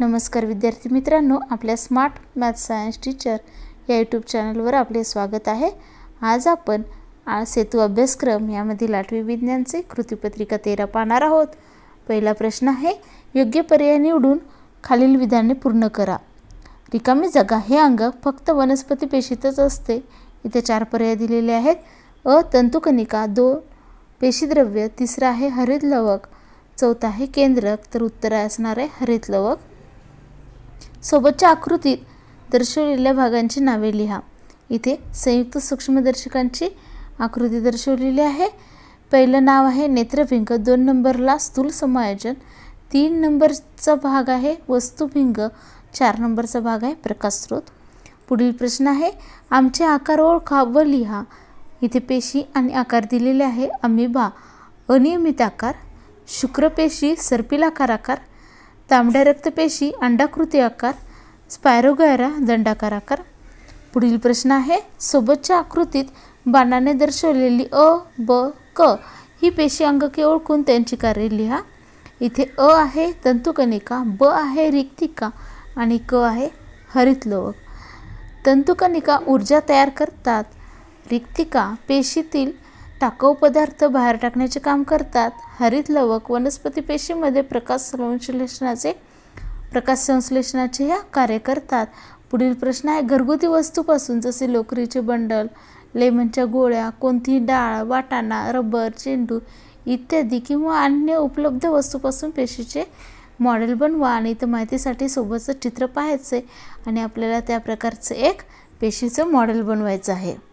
नमस्कार विद्यार्थी मित्रांनो आपल्या स्मार्ट मॅथ सायन्स टीचर या यूट्यूब चॅनलवर आपले स्वागत आहे आज आपण सेतू अभ्यासक्रम यामधील आठवी विज्ञानचे कृतीपत्रिका तेरा पाहणार आहोत पहिला प्रश्न आहे योग्य पर्याय निवडून खालील विधाने पूर्ण करा रिकामी जागा हे अंग फक्त वनस्पती पेशीतच असते इथे चार पर्याय दिलेले आहेत अ तंतुकनिका दो पेशीद्रव्य तिसरा आहे हरित लवक चौथा आहे केंद्रक तर उत्तर असणार आहे हरित लवक सोबतच्या आकृतीत दर्शवलेल्या भागांची नावे लिहा इथे संयुक्त सूक्ष्मदर्शकांची आकृती दर्शवलेली आहे पहिलं नाव आहे नेत्रभिंग दोन नंबरला स्थूल समायोजन तीन नंबरचा भाग आहे वस्तुभिंग चार नंबरचा भाग आहे प्रकाशस्रोत पुढील प्रश्न आहे आमचे आकार ओळखा व लिहा इथे पेशी आणि आकार दिलेले आहे अमिबा अनियमित आकार शुक्रपेशी सर्पिलाकार आकार तांबड्या रक्तपेशी अंडाकृती आकार स्पायरोगायरा दंडाकार आकार पुढील प्रश्न आहे सोबतच्या आकृतीत बाणाने दर्शवलेली अ ब क ही पेशी अंगके ओळखून त्यांची कार्य लिहा इथे अ आहे तंतुकनिका ब आहे रिक्तिका आणि क आहे हरित तंतुकणिका ऊर्जा तयार करतात रिक्तिका पेशीतील टाकाऊ पदार्थ बाहेर टाकण्याचे काम करतात हरित लवक वनस्पती पेशीमध्ये प्रकाश संश्लेषणाचे प्रकाश संश्लेषणाचे ह्या कार्य करतात पुढील प्रश्न आहे घरगुती वस्तूपासून जसे लोकरीचे बंडल लेमनच्या गोळ्या कोणतीही डाळ वाटाणा रबर चेंडू इत्यादी किंवा अन्य उपलब्ध वस्तूपासून पेशीचे मॉडेल बनवा आणि इथं माहितीसाठी सोबतचं चित्र पाहायचं आहे आणि आपल्याला त्या प्रकारचं एक पेशीचं मॉडेल बनवायचं आहे